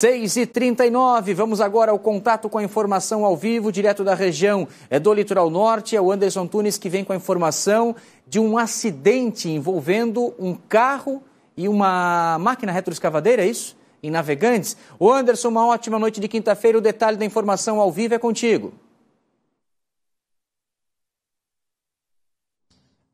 6 e 39 vamos agora ao contato com a informação ao vivo, direto da região é do Litoral Norte. É o Anderson Tunes que vem com a informação de um acidente envolvendo um carro e uma máquina retroescavadeira, é isso? Em Navegantes. O Anderson, uma ótima noite de quinta-feira. O detalhe da informação ao vivo é contigo.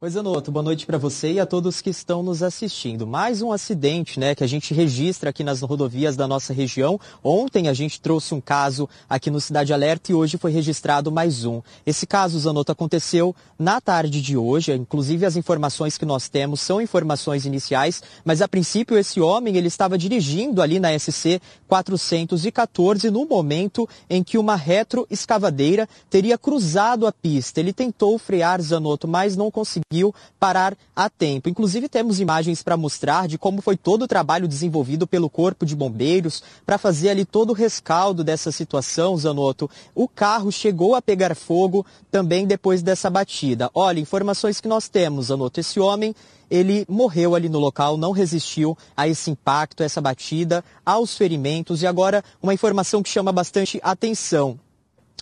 Oi, Zanotto, boa noite para você e a todos que estão nos assistindo. Mais um acidente né, que a gente registra aqui nas rodovias da nossa região. Ontem a gente trouxe um caso aqui no Cidade Alerta e hoje foi registrado mais um. Esse caso, Zanotto, aconteceu na tarde de hoje. Inclusive as informações que nós temos são informações iniciais, mas a princípio esse homem ele estava dirigindo ali na SC 414 no momento em que uma retroescavadeira teria cruzado a pista. Ele tentou frear Zanotto, mas não conseguiu conseguiu parar a tempo. Inclusive temos imagens para mostrar de como foi todo o trabalho desenvolvido pelo Corpo de Bombeiros para fazer ali todo o rescaldo dessa situação, Zanotto. O carro chegou a pegar fogo também depois dessa batida. Olha, informações que nós temos, Zanotto. Esse homem ele morreu ali no local, não resistiu a esse impacto, a essa batida, aos ferimentos. E agora, uma informação que chama bastante atenção.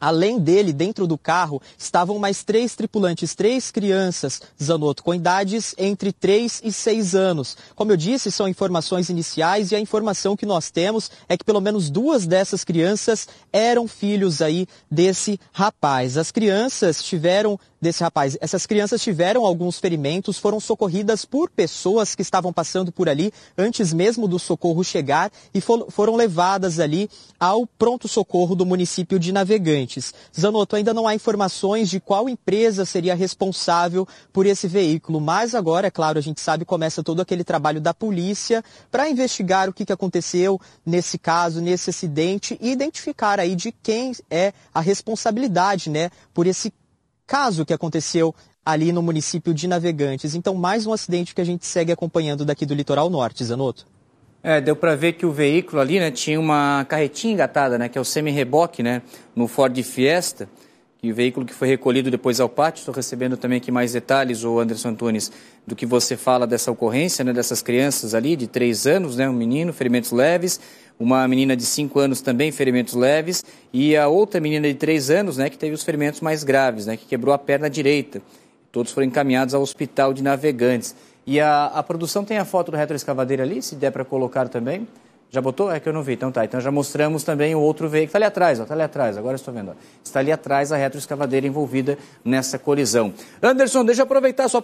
Além dele, dentro do carro, estavam mais três tripulantes, três crianças, Zanotto, com idades entre 3 e 6 anos. Como eu disse, são informações iniciais e a informação que nós temos é que pelo menos duas dessas crianças eram filhos aí desse rapaz. As crianças tiveram desse rapaz. Essas crianças tiveram alguns ferimentos, foram socorridas por pessoas que estavam passando por ali antes mesmo do socorro chegar e for, foram levadas ali ao pronto-socorro do município de Navegantes. Zanotto, ainda não há informações de qual empresa seria responsável por esse veículo, mas agora, é claro, a gente sabe, começa todo aquele trabalho da polícia para investigar o que, que aconteceu nesse caso, nesse acidente e identificar aí de quem é a responsabilidade, né, por esse caso que aconteceu ali no município de Navegantes. Então, mais um acidente que a gente segue acompanhando daqui do litoral norte, Zanotto. É, deu para ver que o veículo ali, né, tinha uma carretinha engatada, né, que é o semi-reboque, né, no Ford Fiesta e o veículo que foi recolhido depois ao pátio. Estou recebendo também aqui mais detalhes, o Anderson Antunes, do que você fala dessa ocorrência, né, dessas crianças ali de três anos, né, um menino, ferimentos leves, uma menina de cinco anos também, ferimentos leves, e a outra menina de três anos, né, que teve os ferimentos mais graves, né, que quebrou a perna direita. Todos foram encaminhados ao hospital de navegantes. E a, a produção tem a foto do retroescavadeira ali, se der para colocar também. Já botou? É que eu não vi. Então tá. Então já mostramos também o outro veículo. Está ali atrás, Está ali atrás. Agora estou vendo. Está ali atrás a retroescavadeira envolvida nessa colisão. Anderson, deixa eu aproveitar a sua